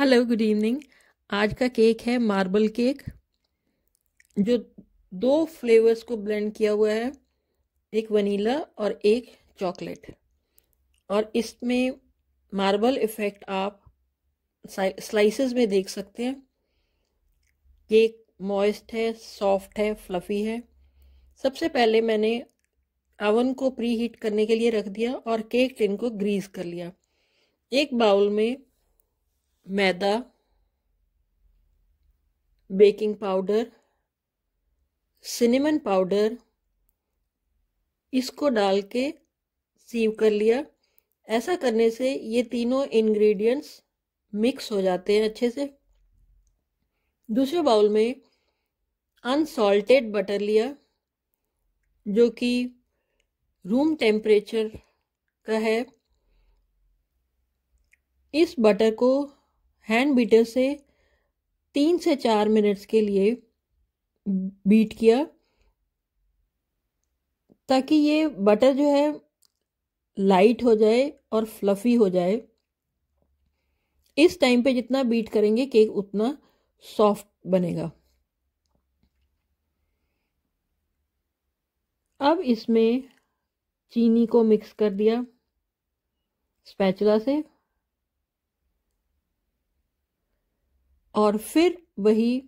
hello good evening आज का cake है मार्बल केक जो दो फ्लेवर्स को ब्लेंड किया हुआ है एक वनीला और एक चॉकलेट और इसमें मार्बल इफ़ेक्ट आप स्लाइसेस में देख सकते हैं केक मॉइस्ट है सॉफ्ट है फ्लफ़ी है सबसे पहले मैंने अवन को प्री हीट करने के लिए रख दिया और केक टिन को ग्रीस कर लिया एक बाउल में मैदा बेकिंग पाउडर सिनेमन पाउडर इसको डाल के सीव कर लिया ऐसा करने से ये तीनों इंग्रेडिएंट्स मिक्स हो जाते हैं अच्छे से दूसरे बाउल में अनसॉल्टेड बटर लिया जो कि रूम टेम्परेचर का है इस बटर को हैंड बीटर से तीन से चार मिनट्स के लिए बीट किया ताकि ये बटर जो है लाइट हो जाए और फ्लफ़ी हो जाए इस टाइम पे जितना बीट करेंगे केक उतना सॉफ्ट बनेगा अब इसमें चीनी को मिक्स कर दिया स्पैचुला से और फिर वही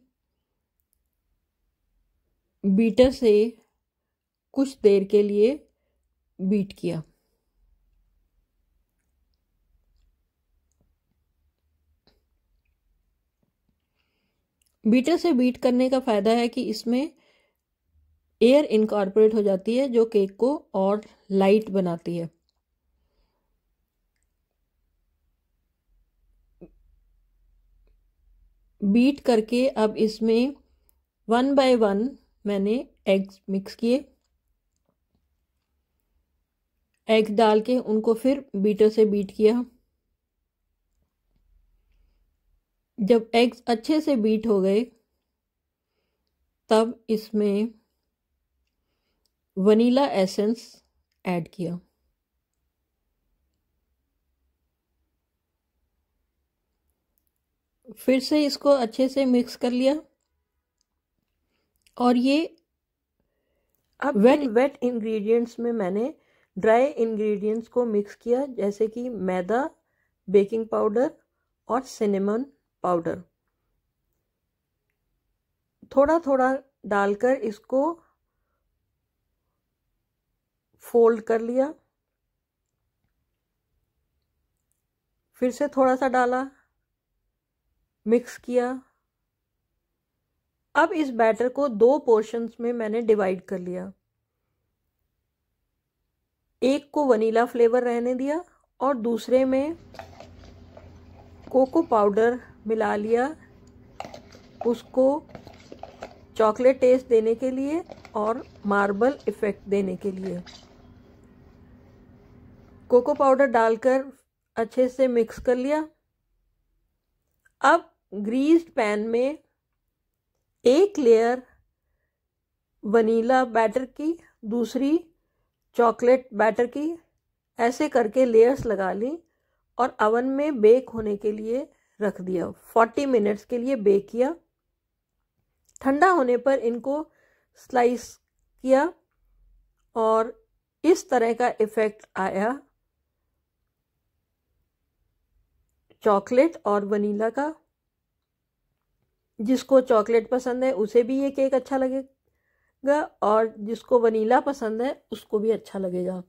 बीटर से कुछ देर के लिए बीट किया बीटर से बीट करने का फ़ायदा है कि इसमें एयर इनकॉर्पोरेट हो जाती है जो केक को और लाइट बनाती है बीट करके अब इसमें वन बाय वन मैंने एग्स मिक्स किए एग्स डाल के उनको फिर बीटर से बीट किया जब एग्स अच्छे से बीट हो गए तब इसमें वनीला एसेंस ऐड किया फिर से इसको अच्छे से मिक्स कर लिया और ये अब वेट वेट इंग्रेडिएंट्स में मैंने ड्राई इंग्रेडिएंट्स को मिक्स किया जैसे कि मैदा बेकिंग पाउडर और सिनेमन पाउडर थोड़ा थोड़ा डालकर इसको फोल्ड कर लिया फिर से थोड़ा सा डाला मिक्स किया अब इस बैटर को दो पोर्शंस में मैंने डिवाइड कर लिया एक को वनीला फ्लेवर रहने दिया और दूसरे में कोको पाउडर मिला लिया उसको चॉकलेट टेस्ट देने के लिए और मार्बल इफ़ेक्ट देने के लिए कोको पाउडर डालकर अच्छे से मिक्स कर लिया अब ग्रीस्ड पैन में एक लेयर वनीला बैटर की दूसरी चॉकलेट बैटर की ऐसे करके लेयर्स लगा ली और अवन में बेक होने के लिए रख दिया 40 मिनट्स के लिए बेक किया ठंडा होने पर इनको स्लाइस किया और इस तरह का इफेक्ट आया चॉकलेट और वनीला का जिसको चॉकलेट पसंद है उसे भी ये केक अच्छा लगेगा और जिसको वनीला पसंद है उसको भी अच्छा लगेगा